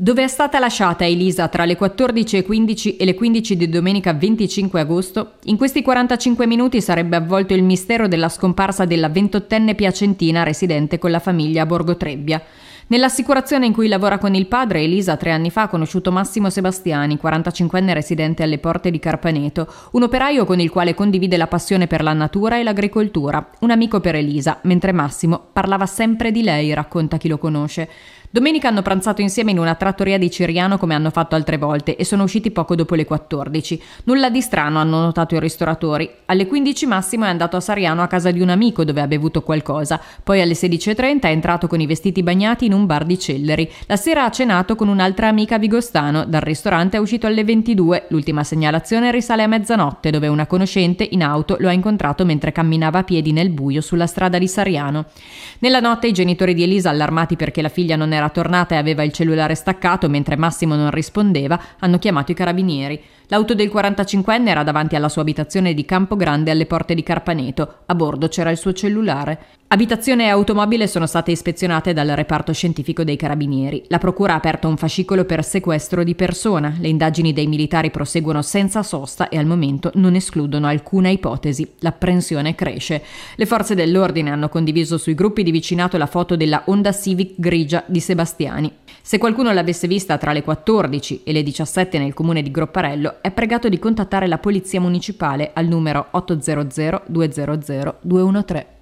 dove è stata lasciata Elisa tra le 14.15 e le 15 di domenica 25 agosto, in questi 45 minuti sarebbe avvolto il mistero della scomparsa della 28enne piacentina residente con la famiglia a Borgo Trebbia. Nell'assicurazione in cui lavora con il padre, Elisa tre anni fa ha conosciuto Massimo Sebastiani, 45enne residente alle porte di Carpaneto, un operaio con il quale condivide la passione per la natura e l'agricoltura, un amico per Elisa, mentre Massimo parlava sempre di lei, racconta chi lo conosce. Domenica hanno pranzato insieme in una trattoria di Ciriano come hanno fatto altre volte e sono usciti poco dopo le 14. Nulla di strano hanno notato i ristoratori. Alle 15 Massimo è andato a Sariano a casa di un amico dove ha bevuto qualcosa, poi alle 16.30 è entrato con i vestiti bagnati in un bar di Celleri. La sera ha cenato con un'altra amica a Vigostano, dal ristorante è uscito alle 22, l'ultima segnalazione risale a mezzanotte dove una conoscente in auto lo ha incontrato mentre camminava a piedi nel buio sulla strada di Sariano. Nella notte i genitori di Elisa allarmati perché la figlia non era era tornata e aveva il cellulare staccato mentre Massimo non rispondeva, hanno chiamato i carabinieri. L'auto del 45enne era davanti alla sua abitazione di Campo Grande alle porte di Carpaneto. A bordo c'era il suo cellulare. Abitazione e automobile sono state ispezionate dal reparto scientifico dei carabinieri. La procura ha aperto un fascicolo per sequestro di persona. Le indagini dei militari proseguono senza sosta e al momento non escludono alcuna ipotesi. L'apprensione cresce. Le forze dell'ordine hanno condiviso sui gruppi di vicinato la foto della Honda Civic grigia di Sebastiani. Se qualcuno l'avesse vista tra le 14 e le 17 nel comune di Gropparello, è pregato di contattare la polizia municipale al numero 800 200 213.